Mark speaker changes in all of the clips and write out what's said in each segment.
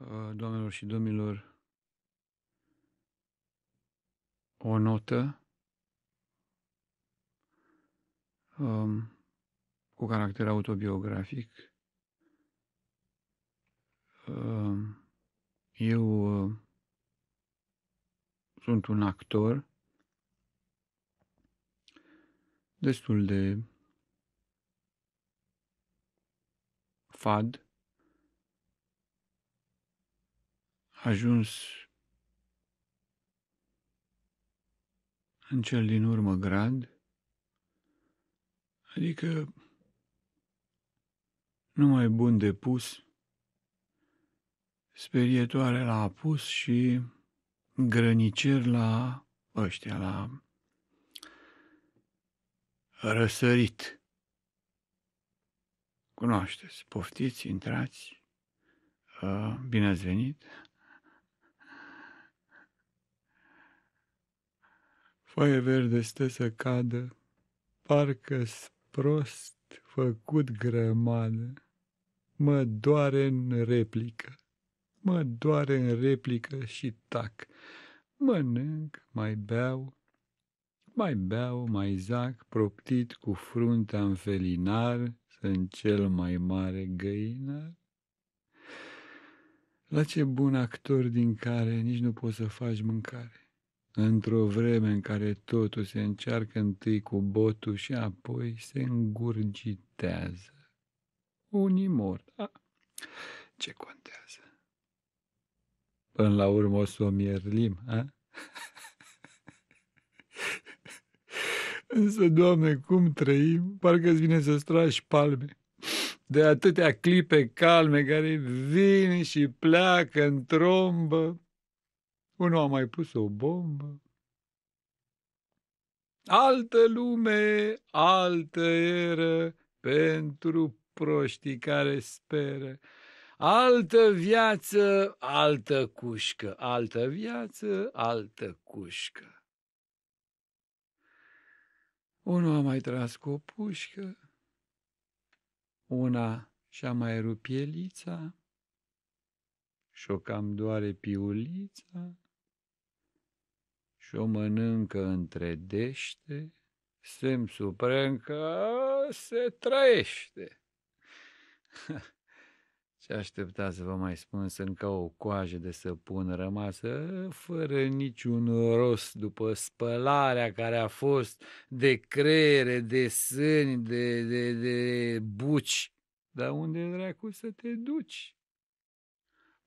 Speaker 1: Uh, doamnelor și domnilor, o notă um, cu caracter autobiografic. Um, eu uh, sunt un actor destul de fad ajuns în cel din urmă grad, adică numai bun de pus, sperietoare la apus și grănicer la ăștia, la răsărit. Cunoașteți, poftiți, intrați, bine ați venit! Foaie verde stă să cadă, parcă prost făcut grămadă. Mă doare în replică, mă doare în replică și tac. Mănânc, mai beau, mai beau, mai zac, proptit cu fruntea în felinar, sunt cel mai mare găinar. La ce bun actor din care nici nu poți să faci mâncare într-o vreme în care totul se încearcă întâi cu botul și apoi se îngurgitează. Unii mor. da? ce contează? Până la urmă o să o mierlim, a? Însă, Doamne, cum trăim? Parcă-ți vine să strași palme de atâtea clipe calme care vin și pleacă în trombă unul a mai pus o bombă. Altă lume, altă eră pentru proștii care speră. Altă viață, altă cușcă, altă viață, altă cușcă. Unul a mai tras cu o pușcă, una și-a mai rupt pielița, și-o cam doare piulița și o mănâncă între dește, semn suprem că se trăiește. Ce aștepta să vă mai spun, sunt ca o coajă de săpun rămasă, fără niciun rost după spălarea care a fost de creiere, de sâni, de, de, de buci. Dar unde dracu să te duci?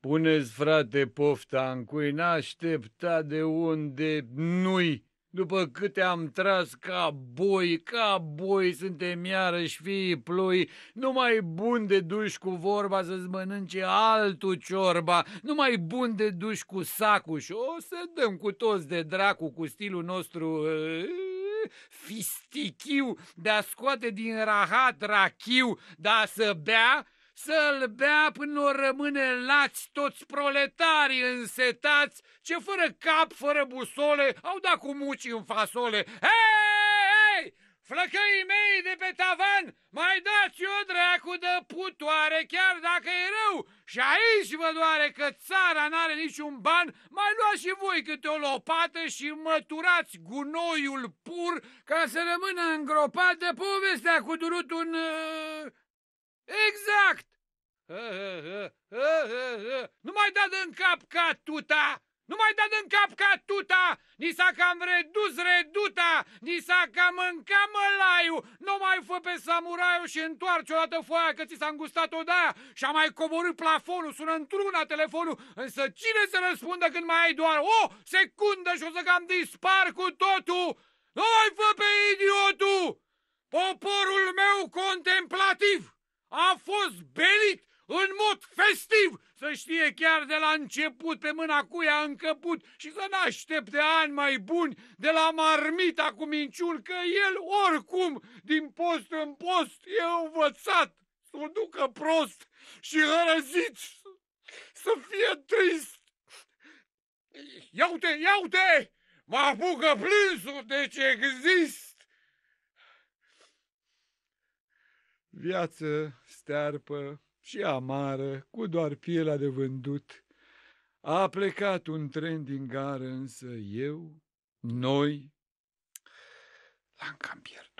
Speaker 1: Puneți, frate, pofta în cui n-aștepta de unde
Speaker 2: nu-i. După câte am tras ca boi, ca boi, suntem iarăși fii ploi, numai bun de duși cu vorba să-ți mănânce altul ciorba, numai bun de duși cu sacul și o să dăm cu toți de dracu cu stilul nostru ă, fistichiu de a scoate din rahat rachiu, dar să bea să-l bea până o rămâne lați toți proletarii însetați, ce fără cap, fără busole, au dat cu muci în fasole. Hei, hei, flăcăii mei de pe tavan, mai dați o dracu de putoare, chiar dacă e rău. Și aici vă doare că țara n-are niciun ban, mai luați și voi câte o lopată și măturați gunoiul pur ca să rămână îngropat de povestea cu durutul în... Exact! Nu mai da în cap ca tuta! Nu mai dat în cap ca tuta! Ni s-a cam redus reduta! Ni s-a cam mâncat mălaiu! Nu mai fă pe samuraiu și întoarce odată foaia că ți s-a îngustat odaia și a mai coborât plafonul, sună într-una telefonul, însă cine să răspundă când mai ai doar o secundă și o să cam dispar cu totul? Nu mai fă pe idiotul! Poporul meu contemplativ a fost belit în mod festiv, să știe chiar de la început pe mâna cuia încăput și să n aștepte ani mai buni de la marmita cu minciuni, că el oricum, din post în post, e învățat să o ducă prost și hărăzit să fie trist. Ia uite, ia uite! Mă apucă plânsul, ce deci exist!
Speaker 1: Viață stearpă și amară, cu doar pielea de vândut. A plecat un tren din gară, însă eu, noi, l-am cam pierdut.